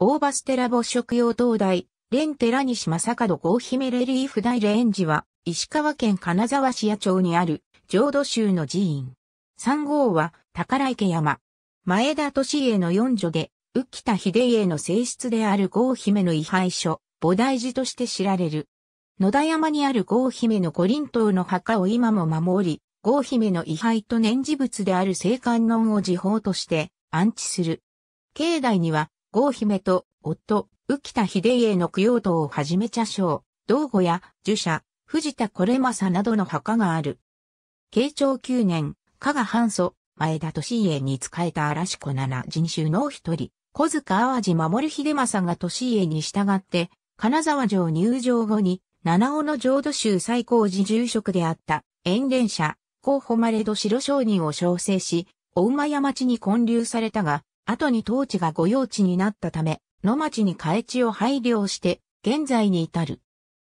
大バステラ母食用灯台、レンテカ西正門郷姫レリーフ大レンジは、石川県金沢市野町にある、浄土宗の寺院。3号は、宝池山。前田利家の四女で、浮田秀家の正室である郷姫の遺廃所、菩提寺として知られる。野田山にある郷姫の五輪塔の墓を今も守り、郷姫の遺廃と念事物である聖観音を時報として安置する。境内には郷姫と夫、浮田秀家の供養塔をはじめ茶匠、道後や樹者、藤田これまさなどの墓がある。慶長9年、加賀藩祖、前田利家に仕えた嵐子七人衆の一人、小塚淡路守秀政が利家に従って、金沢城入城後に、七尾の浄土宗最高寺住職であった、遠連者、候補まれど城商人を招請し、大馬屋町に建立されたが、後に当地が御用地になったため、野町に替え地を配慮して、現在に至る。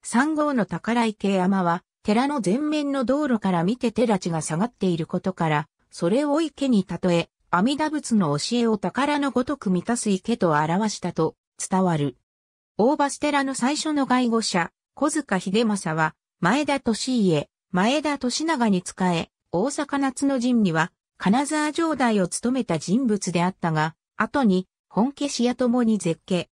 三号の宝池山は、寺の前面の道路から見て寺地が下がっていることから、それを池に例え、阿弥陀仏の教えを宝のごとく満たす池と表したと伝わる。大橋寺の最初の外語者、小塚秀政は、前田利家、前田利長に仕え、大阪夏の陣には、金沢城代を務めた人物であったが、後に本家氏や共に絶景。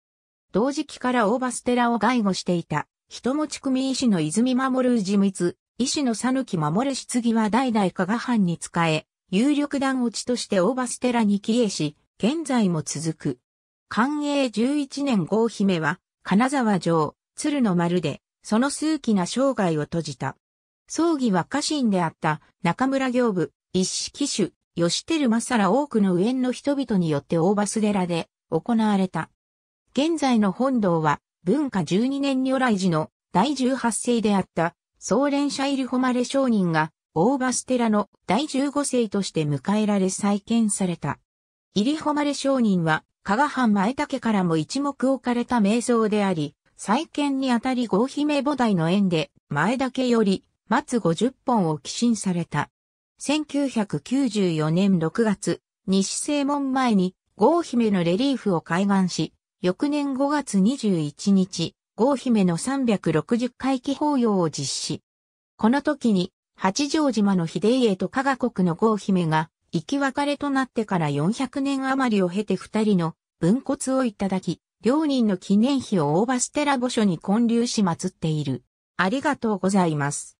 同時期から大バステラを外護していた、人持ち組医師の泉守氏光、医師のぬき守疑は代々加賀藩に仕え、有力団落ちとして大バステラに帰依し、現在も続く。寛永11年豪姫は、金沢城、鶴の丸で、その数奇な生涯を閉じた。葬儀は家臣であった中村行部、一式主、吉照正ら多くの上の人々によって大バス寺で行われた。現在の本堂は文化12年如来寺の第18世であった総連者入り誉れ商人が大バス寺の第15世として迎えられ再建された。入り誉れ商人は加賀藩前竹からも一目置かれた瞑想であり、再建にあたり合姫菩提の縁で前竹より松50本を寄進された。1994年6月、西正門前に郷姫のレリーフを開眼し、翌年5月21日、郷姫の360回帰法要を実施。この時に、八丈島の秀家と加賀国の郷姫が、行き別れとなってから400年余りを経て二人の分骨をいただき、両人の記念碑を大バステラ墓所に建立し祀っている。ありがとうございます。